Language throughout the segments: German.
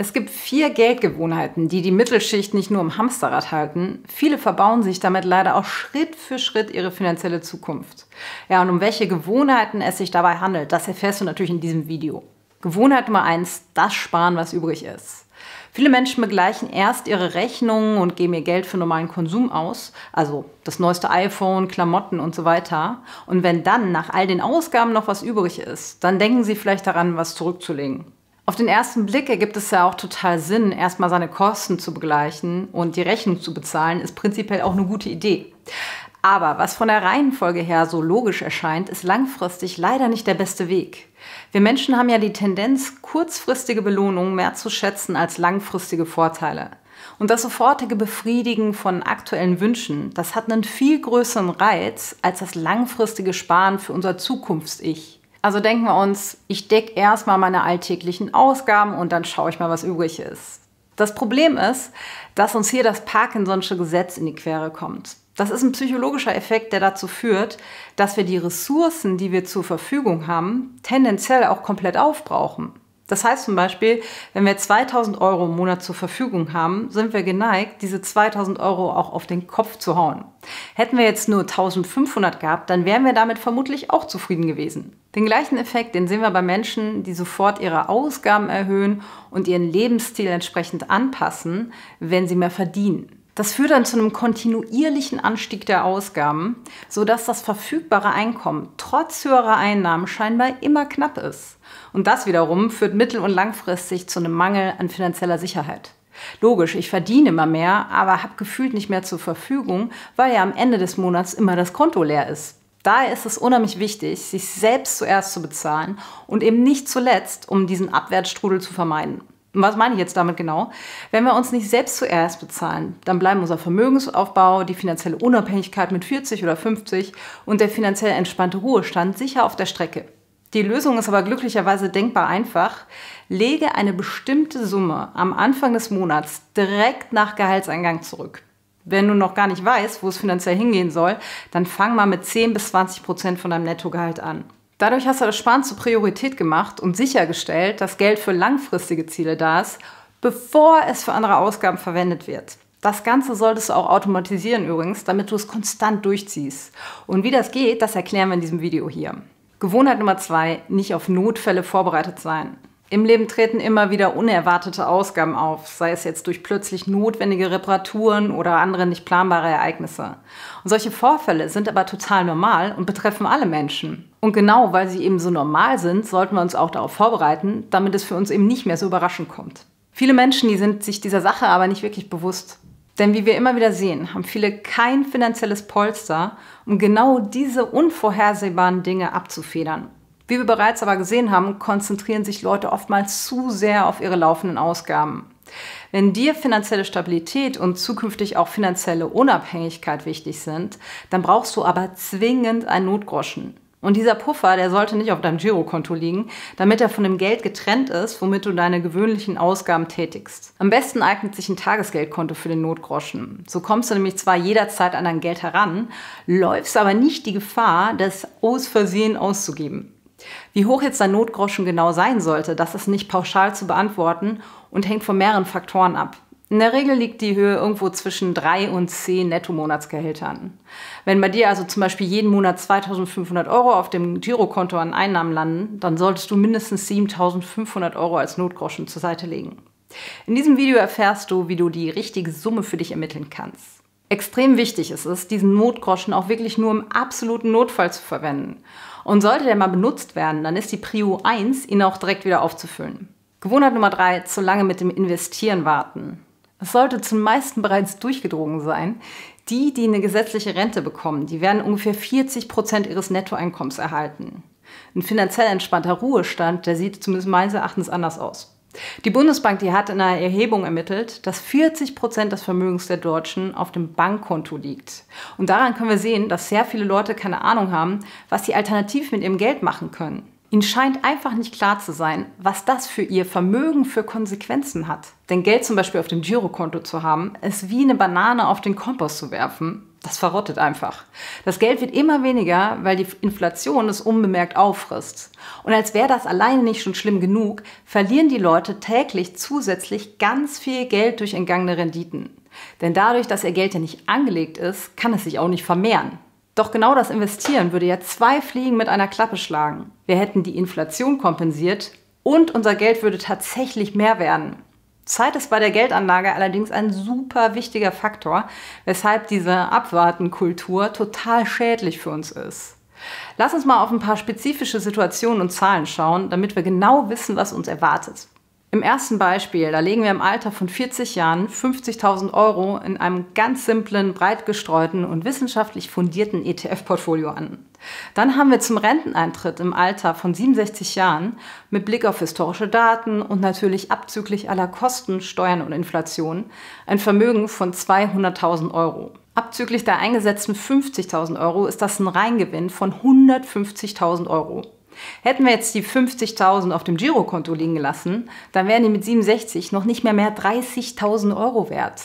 Es gibt vier Geldgewohnheiten, die die Mittelschicht nicht nur im Hamsterrad halten. Viele verbauen sich damit leider auch Schritt für Schritt ihre finanzielle Zukunft. Ja, und um welche Gewohnheiten es sich dabei handelt, das erfährst du natürlich in diesem Video. Gewohnheit Nummer eins: das Sparen, was übrig ist. Viele Menschen begleichen erst ihre Rechnungen und geben ihr Geld für normalen Konsum aus, also das neueste iPhone, Klamotten und so weiter. Und wenn dann nach all den Ausgaben noch was übrig ist, dann denken sie vielleicht daran, was zurückzulegen. Auf den ersten Blick ergibt es ja auch total Sinn, erstmal seine Kosten zu begleichen und die Rechnung zu bezahlen, ist prinzipiell auch eine gute Idee. Aber was von der Reihenfolge her so logisch erscheint, ist langfristig leider nicht der beste Weg. Wir Menschen haben ja die Tendenz, kurzfristige Belohnungen mehr zu schätzen als langfristige Vorteile. Und das sofortige Befriedigen von aktuellen Wünschen, das hat einen viel größeren Reiz als das langfristige Sparen für unser Zukunfts-Ich. Also denken wir uns, ich decke erstmal meine alltäglichen Ausgaben und dann schaue ich mal, was übrig ist. Das Problem ist, dass uns hier das Parkinson'sche Gesetz in die Quere kommt. Das ist ein psychologischer Effekt, der dazu führt, dass wir die Ressourcen, die wir zur Verfügung haben, tendenziell auch komplett aufbrauchen. Das heißt zum Beispiel, wenn wir 2000 Euro im Monat zur Verfügung haben, sind wir geneigt, diese 2000 Euro auch auf den Kopf zu hauen. Hätten wir jetzt nur 1500 gehabt, dann wären wir damit vermutlich auch zufrieden gewesen. Den gleichen Effekt, den sehen wir bei Menschen, die sofort ihre Ausgaben erhöhen und ihren Lebensstil entsprechend anpassen, wenn sie mehr verdienen. Das führt dann zu einem kontinuierlichen Anstieg der Ausgaben, sodass das verfügbare Einkommen trotz höherer Einnahmen scheinbar immer knapp ist. Und das wiederum führt mittel- und langfristig zu einem Mangel an finanzieller Sicherheit. Logisch, ich verdiene immer mehr, aber habe gefühlt nicht mehr zur Verfügung, weil ja am Ende des Monats immer das Konto leer ist. Daher ist es unheimlich wichtig, sich selbst zuerst zu bezahlen und eben nicht zuletzt, um diesen Abwärtsstrudel zu vermeiden. Was meine ich jetzt damit genau? Wenn wir uns nicht selbst zuerst bezahlen, dann bleiben unser Vermögensaufbau, die finanzielle Unabhängigkeit mit 40 oder 50 und der finanziell entspannte Ruhestand sicher auf der Strecke. Die Lösung ist aber glücklicherweise denkbar einfach. Lege eine bestimmte Summe am Anfang des Monats direkt nach Gehaltseingang zurück. Wenn du noch gar nicht weißt, wo es finanziell hingehen soll, dann fang mal mit 10 bis 20 Prozent von deinem Nettogehalt an. Dadurch hast du das Sparen zur Priorität gemacht und sichergestellt, dass Geld für langfristige Ziele da ist, bevor es für andere Ausgaben verwendet wird. Das Ganze solltest du auch automatisieren übrigens, damit du es konstant durchziehst. Und wie das geht, das erklären wir in diesem Video hier. Gewohnheit Nummer zwei: Nicht auf Notfälle vorbereitet sein. Im Leben treten immer wieder unerwartete Ausgaben auf, sei es jetzt durch plötzlich notwendige Reparaturen oder andere nicht planbare Ereignisse. Und solche Vorfälle sind aber total normal und betreffen alle Menschen. Und genau weil sie eben so normal sind, sollten wir uns auch darauf vorbereiten, damit es für uns eben nicht mehr so überraschend kommt. Viele Menschen, die sind sich dieser Sache aber nicht wirklich bewusst. Denn wie wir immer wieder sehen, haben viele kein finanzielles Polster, um genau diese unvorhersehbaren Dinge abzufedern. Wie wir bereits aber gesehen haben, konzentrieren sich Leute oftmals zu sehr auf ihre laufenden Ausgaben. Wenn dir finanzielle Stabilität und zukünftig auch finanzielle Unabhängigkeit wichtig sind, dann brauchst du aber zwingend einen Notgroschen. Und dieser Puffer, der sollte nicht auf deinem Girokonto liegen, damit er von dem Geld getrennt ist, womit du deine gewöhnlichen Ausgaben tätigst. Am besten eignet sich ein Tagesgeldkonto für den Notgroschen. So kommst du nämlich zwar jederzeit an dein Geld heran, läufst aber nicht die Gefahr, das aus Versehen auszugeben. Wie hoch jetzt dein Notgroschen genau sein sollte, das ist nicht pauschal zu beantworten und hängt von mehreren Faktoren ab. In der Regel liegt die Höhe irgendwo zwischen 3 und 10 Netto-Monatsgehältern. Wenn bei dir also zum Beispiel jeden Monat 2500 Euro auf dem Girokonto an Einnahmen landen, dann solltest du mindestens 7500 Euro als Notgroschen zur Seite legen. In diesem Video erfährst du, wie du die richtige Summe für dich ermitteln kannst. Extrem wichtig ist es, diesen Notgroschen auch wirklich nur im absoluten Notfall zu verwenden. Und sollte der mal benutzt werden, dann ist die Prio 1, ihn auch direkt wieder aufzufüllen. Gewohnheit Nummer 3, zu lange mit dem Investieren warten. Es sollte zum meisten bereits durchgedrungen sein. Die, die eine gesetzliche Rente bekommen, die werden ungefähr 40 Prozent ihres Nettoeinkommens erhalten. Ein finanziell entspannter Ruhestand, der sieht zumindest meines Erachtens anders aus. Die Bundesbank, die hat in einer Erhebung ermittelt, dass 40 Prozent des Vermögens der Deutschen auf dem Bankkonto liegt. Und daran können wir sehen, dass sehr viele Leute keine Ahnung haben, was sie alternativ mit ihrem Geld machen können. Ihnen scheint einfach nicht klar zu sein, was das für Ihr Vermögen für Konsequenzen hat. Denn Geld zum Beispiel auf dem Girokonto zu haben, ist wie eine Banane auf den Kompost zu werfen. Das verrottet einfach. Das Geld wird immer weniger, weil die Inflation es unbemerkt auffrisst. Und als wäre das alleine nicht schon schlimm genug, verlieren die Leute täglich zusätzlich ganz viel Geld durch entgangene Renditen. Denn dadurch, dass ihr Geld ja nicht angelegt ist, kann es sich auch nicht vermehren. Doch genau das Investieren würde ja zwei Fliegen mit einer Klappe schlagen. Wir hätten die Inflation kompensiert und unser Geld würde tatsächlich mehr werden. Zeit ist bei der Geldanlage allerdings ein super wichtiger Faktor, weshalb diese Abwartenkultur total schädlich für uns ist. Lass uns mal auf ein paar spezifische Situationen und Zahlen schauen, damit wir genau wissen, was uns erwartet. Im ersten Beispiel, da legen wir im Alter von 40 Jahren 50.000 Euro in einem ganz simplen, breit gestreuten und wissenschaftlich fundierten ETF-Portfolio an. Dann haben wir zum Renteneintritt im Alter von 67 Jahren mit Blick auf historische Daten und natürlich abzüglich aller Kosten, Steuern und Inflation ein Vermögen von 200.000 Euro. Abzüglich der eingesetzten 50.000 Euro ist das ein Reingewinn von 150.000 Euro. Hätten wir jetzt die 50.000 auf dem Girokonto liegen gelassen, dann wären die mit 67 noch nicht mehr mehr 30.000 Euro wert.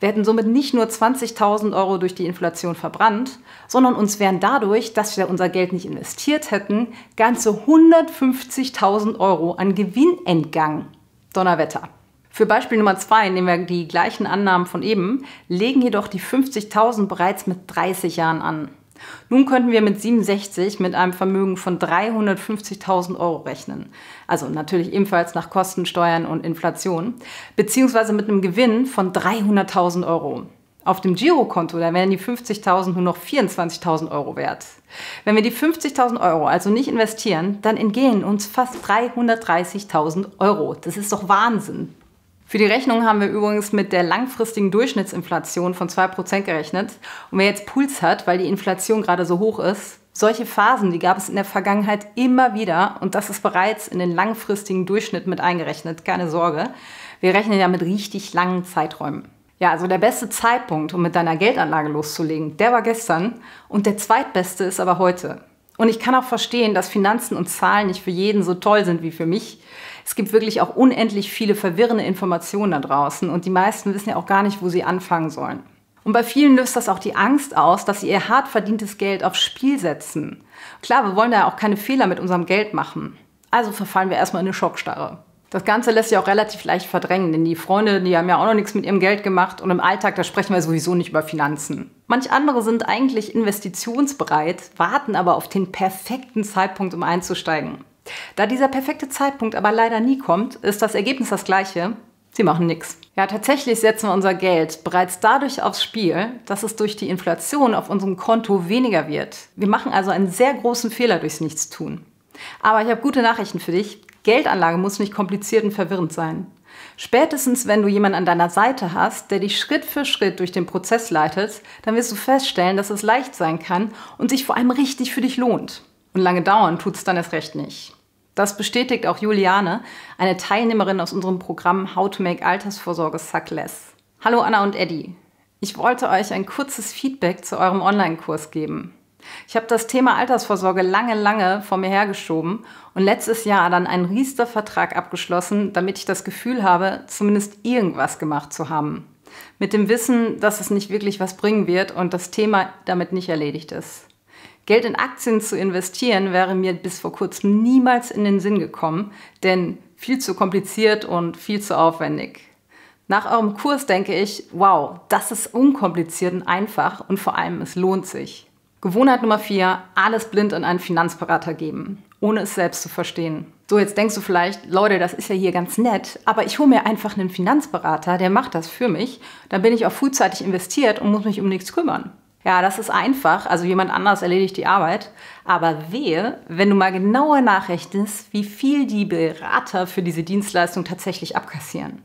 Wir hätten somit nicht nur 20.000 Euro durch die Inflation verbrannt, sondern uns wären dadurch, dass wir unser Geld nicht investiert hätten, ganze 150.000 Euro an Gewinn entgangen. Donnerwetter. Für Beispiel Nummer 2 nehmen wir die gleichen Annahmen von eben, legen jedoch die 50.000 bereits mit 30 Jahren an. Nun könnten wir mit 67 mit einem Vermögen von 350.000 Euro rechnen. Also natürlich ebenfalls nach Kosten, Steuern und Inflation. Beziehungsweise mit einem Gewinn von 300.000 Euro. Auf dem Girokonto, da wären die 50.000 nur noch 24.000 Euro wert. Wenn wir die 50.000 Euro also nicht investieren, dann entgehen uns fast 330.000 Euro. Das ist doch Wahnsinn. Für die Rechnung haben wir übrigens mit der langfristigen Durchschnittsinflation von 2% gerechnet. Und wer jetzt Puls hat, weil die Inflation gerade so hoch ist, solche Phasen, die gab es in der Vergangenheit immer wieder und das ist bereits in den langfristigen Durchschnitt mit eingerechnet, keine Sorge. Wir rechnen ja mit richtig langen Zeiträumen. Ja, also der beste Zeitpunkt, um mit deiner Geldanlage loszulegen, der war gestern und der zweitbeste ist aber heute. Und ich kann auch verstehen, dass Finanzen und Zahlen nicht für jeden so toll sind wie für mich es gibt wirklich auch unendlich viele verwirrende Informationen da draußen und die meisten wissen ja auch gar nicht, wo sie anfangen sollen. Und bei vielen löst das auch die Angst aus, dass sie ihr hart verdientes Geld aufs Spiel setzen. Klar, wir wollen da ja auch keine Fehler mit unserem Geld machen. Also verfallen wir erstmal in eine Schockstarre. Das Ganze lässt sich auch relativ leicht verdrängen, denn die Freunde, die haben ja auch noch nichts mit ihrem Geld gemacht und im Alltag, da sprechen wir sowieso nicht über Finanzen. Manch andere sind eigentlich investitionsbereit, warten aber auf den perfekten Zeitpunkt, um einzusteigen. Da dieser perfekte Zeitpunkt aber leider nie kommt, ist das Ergebnis das gleiche. Sie machen nichts. Ja, tatsächlich setzen wir unser Geld bereits dadurch aufs Spiel, dass es durch die Inflation auf unserem Konto weniger wird. Wir machen also einen sehr großen Fehler durchs Nichtstun. Aber ich habe gute Nachrichten für dich. Geldanlage muss nicht kompliziert und verwirrend sein. Spätestens, wenn du jemanden an deiner Seite hast, der dich Schritt für Schritt durch den Prozess leitet, dann wirst du feststellen, dass es leicht sein kann und sich vor allem richtig für dich lohnt. Und lange dauern tut es dann erst recht nicht. Das bestätigt auch Juliane, eine Teilnehmerin aus unserem Programm How to Make Altersvorsorge Suck Less. Hallo Anna und Eddie. Ich wollte euch ein kurzes Feedback zu eurem Online-Kurs geben. Ich habe das Thema Altersvorsorge lange, lange vor mir hergeschoben und letztes Jahr dann einen Riester-Vertrag abgeschlossen, damit ich das Gefühl habe, zumindest irgendwas gemacht zu haben. Mit dem Wissen, dass es nicht wirklich was bringen wird und das Thema damit nicht erledigt ist. Geld in Aktien zu investieren wäre mir bis vor kurzem niemals in den Sinn gekommen, denn viel zu kompliziert und viel zu aufwendig. Nach eurem Kurs denke ich, wow, das ist unkompliziert und einfach und vor allem es lohnt sich. Gewohnheit Nummer 4, alles blind an einen Finanzberater geben, ohne es selbst zu verstehen. So, jetzt denkst du vielleicht, Leute, das ist ja hier ganz nett, aber ich hole mir einfach einen Finanzberater, der macht das für mich, dann bin ich auch frühzeitig investiert und muss mich um nichts kümmern ja, das ist einfach, also jemand anders erledigt die Arbeit. Aber wehe, wenn du mal genauer nachrechnest, wie viel die Berater für diese Dienstleistung tatsächlich abkassieren.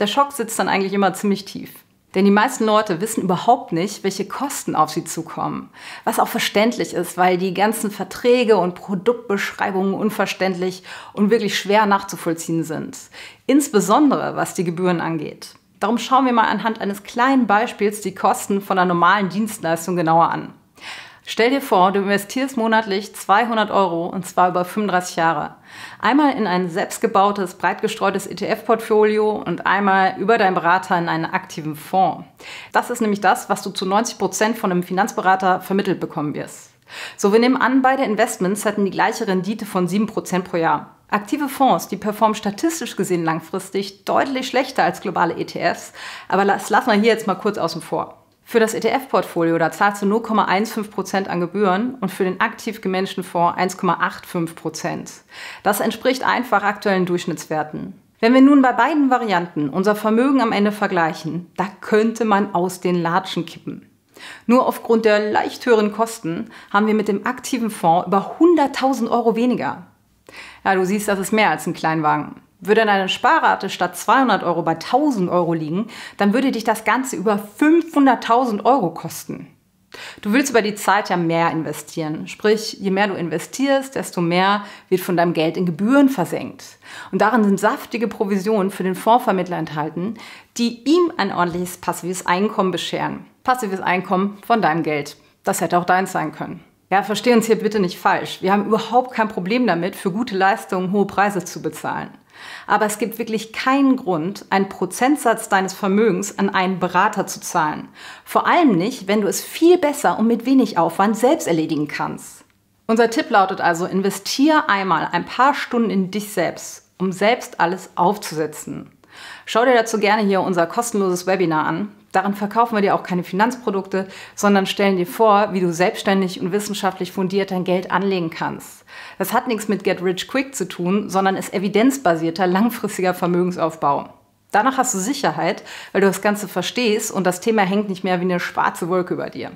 Der Schock sitzt dann eigentlich immer ziemlich tief. Denn die meisten Leute wissen überhaupt nicht, welche Kosten auf sie zukommen. Was auch verständlich ist, weil die ganzen Verträge und Produktbeschreibungen unverständlich und wirklich schwer nachzuvollziehen sind. Insbesondere was die Gebühren angeht. Darum schauen wir mal anhand eines kleinen Beispiels die Kosten von einer normalen Dienstleistung genauer an. Stell dir vor, du investierst monatlich 200 Euro und zwar über 35 Jahre. Einmal in ein selbstgebautes, breit gestreutes ETF-Portfolio und einmal über deinen Berater in einen aktiven Fonds. Das ist nämlich das, was du zu 90 Prozent von einem Finanzberater vermittelt bekommen wirst. So, wir nehmen an, beide Investments hätten die gleiche Rendite von 7% Prozent pro Jahr. Aktive Fonds, die performen statistisch gesehen langfristig deutlich schlechter als globale ETFs, aber das lassen wir hier jetzt mal kurz außen vor. Für das ETF-Portfolio, da zahlst du 0,15% an Gebühren und für den aktiv gemanagten Fonds 1,85%. Das entspricht einfach aktuellen Durchschnittswerten. Wenn wir nun bei beiden Varianten unser Vermögen am Ende vergleichen, da könnte man aus den Latschen kippen. Nur aufgrund der leicht höheren Kosten haben wir mit dem aktiven Fonds über 100.000 Euro weniger. Ja, du siehst, das ist mehr als ein Kleinwagen. Würde deine Sparrate statt 200 Euro bei 1000 Euro liegen, dann würde dich das Ganze über 500.000 Euro kosten. Du willst über die Zeit ja mehr investieren. Sprich, je mehr du investierst, desto mehr wird von deinem Geld in Gebühren versenkt. Und darin sind saftige Provisionen für den Fondsvermittler enthalten, die ihm ein ordentliches passives Einkommen bescheren. Passives Einkommen von deinem Geld. Das hätte auch deins sein können. Ja, versteh uns hier bitte nicht falsch. Wir haben überhaupt kein Problem damit, für gute Leistungen hohe Preise zu bezahlen. Aber es gibt wirklich keinen Grund, einen Prozentsatz deines Vermögens an einen Berater zu zahlen. Vor allem nicht, wenn du es viel besser und mit wenig Aufwand selbst erledigen kannst. Unser Tipp lautet also, investier einmal ein paar Stunden in dich selbst, um selbst alles aufzusetzen. Schau dir dazu gerne hier unser kostenloses Webinar an. Daran verkaufen wir dir auch keine Finanzprodukte, sondern stellen dir vor, wie du selbstständig und wissenschaftlich fundiert dein Geld anlegen kannst. Das hat nichts mit Get Rich Quick zu tun, sondern ist evidenzbasierter, langfristiger Vermögensaufbau. Danach hast du Sicherheit, weil du das Ganze verstehst und das Thema hängt nicht mehr wie eine schwarze Wolke über dir.